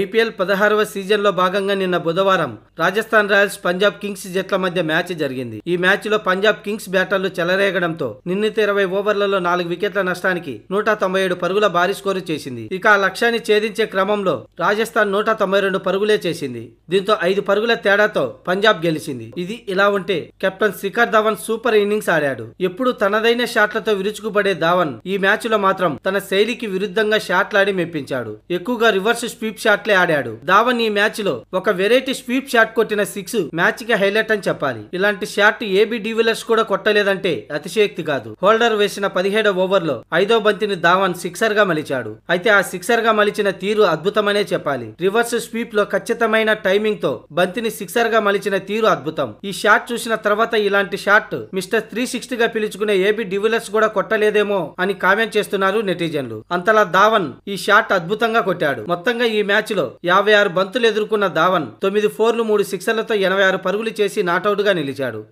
IPL పదహారవ సీజన్లో భాగంగా నిన్న బుధవారం రాజస్థాన్ రాయల్స్ పంజాబ్ కింగ్స్ జట్ల మధ్య మ్యాచ్ జరిగింది ఈ మ్యాచ్లో పంజాబ్ కింగ్స్ బ్యాటర్లు చెలరేగడంతో నిన్నత ఇరవై ఓవర్లలో నాలుగు వికెట్ల నష్టానికి నూట తొంభై ఏడు పరుగుల భారీ స్కోరు చేసింది ఇక ఆ లక్ష్యాన్ని ఛేదించే క్రమంలో రాజస్థాన్ నూట తొంభై రెండు పరుగులే చేసింది దీంతో ఐదు పరుగుల తేడాతో పంజాబ్ గెలిచింది ఇది ఇలా ఉంటే captain Shikhar Dhawan super innings ఆడాడు ఎప్పుడు తనదైన షాట్లతో విరుచుకుపడే ధవన్ ఈ మ్యాచ్లో మాత్రం తన శైలికి విరుద్ధంగా షాట్లాడి మెప్పించాడు ఎక్కువగా రివర్స్ స్వీప్ షాట్ షాట్లే ఆడాడు ధావన్ ఈ మ్యాచ్ లో ఒక వెరైటీ స్వీప్ షాట్ కొట్టిన సిక్స్ మ్యాచ్ కి హైలైట్ అని చెప్పాలి ఇలాంటి షాట్ ఏబి డివిలర్స్ కూడా కొట్టలేదంటే అతిశయోక్తి కాదు హోల్డర్ వేసిన పదిహేడో ఓవర్ లో ఐదో బంతిని ధావన్ సిక్సర్ గా మలిచాడు అయితే ఆ సిక్సర్ గా మలిచిన తీరు అద్భుతమనే చెప్పాలి రివర్స్ స్వీప్ లో ఖచ్చితమైన టైమింగ్ తో బంతిని సిక్సర్ గా మలిచిన తీరు అద్భుతం ఈ షాట్ చూసిన తర్వాత ఇలాంటి షాట్ మిస్టర్ త్రీ సిక్స్టీ గా పిలుచుకునే ఏబి డివిలర్స్ కూడా కొట్టలేదేమో అని కామెంట్ చేస్తున్నారు నెటిజన్లు అంతలా ధావన్ ఈ షాట్ అద్భుతంగా కొట్టాడు మొత్తంగా ఈ మ్యాచ్ మ్యాచ్లో యాభై ఆరు బంతులు ఎదుర్కొన్న ధావన్ తొమ్మిది ఫోర్లు మూడు సిక్సర్లతో ఎనభై ఆరు పరుగులు చేసి నాటౌట్గా నిలిచాడు